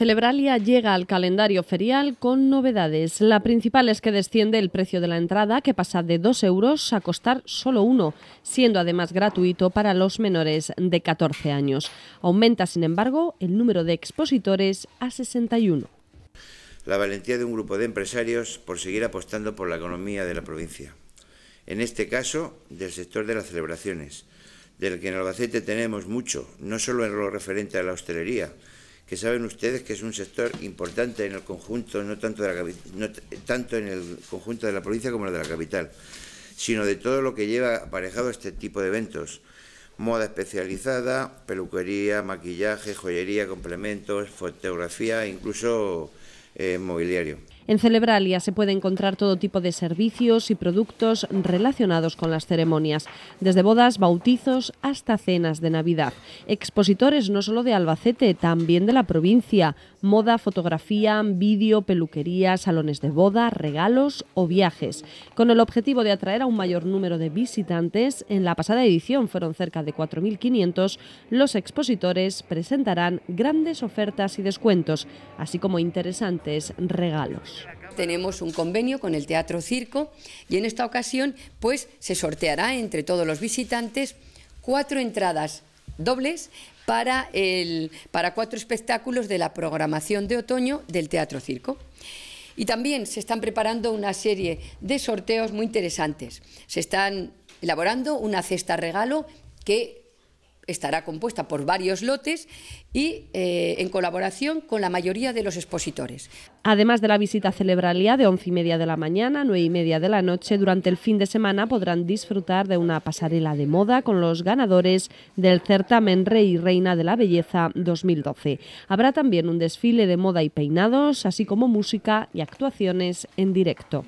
Celebralia llega al calendario ferial con novedades. La principal es que desciende el precio de la entrada, que pasa de 2 euros a costar solo uno, siendo además gratuito para los menores de 14 años. Aumenta, sin embargo, el número de expositores a 61. La valentía de un grupo de empresarios por seguir apostando por la economía de la provincia. En este caso, del sector de las celebraciones, del que en Albacete tenemos mucho, no solo en lo referente a la hostelería, que saben ustedes que es un sector importante en el conjunto, no tanto, tanto en el conjunto de la provincia como en el de la capital, sino de todo lo que lleva aparejado este tipo de eventos. Moda especializada, peluquería, maquillaje, joyería, complementos, fotografía e incluso eh, mobiliario. En Celebralia se puede encontrar todo tipo de servicios y productos relacionados con las ceremonias, desde bodas, bautizos hasta cenas de Navidad. Expositores no solo de Albacete, también de la provincia, moda, fotografía, vídeo, peluquería, salones de boda, regalos o viajes. Con el objetivo de atraer a un mayor número de visitantes, en la pasada edición fueron cerca de 4.500, los expositores presentarán grandes ofertas y descuentos, así como interesantes regalos. Tenemos un convenio con el Teatro Circo y en esta ocasión pues se sorteará entre todos los visitantes cuatro entradas dobles para, el, para cuatro espectáculos de la programación de otoño del Teatro Circo. Y también se están preparando una serie de sorteos muy interesantes. Se están elaborando una cesta regalo que estará compuesta por varios lotes y eh, en colaboración con la mayoría de los expositores. Además de la visita celebralía de once y media de la mañana a nueve y media de la noche, durante el fin de semana podrán disfrutar de una pasarela de moda con los ganadores del certamen Rey y Reina de la Belleza 2012. Habrá también un desfile de moda y peinados, así como música y actuaciones en directo.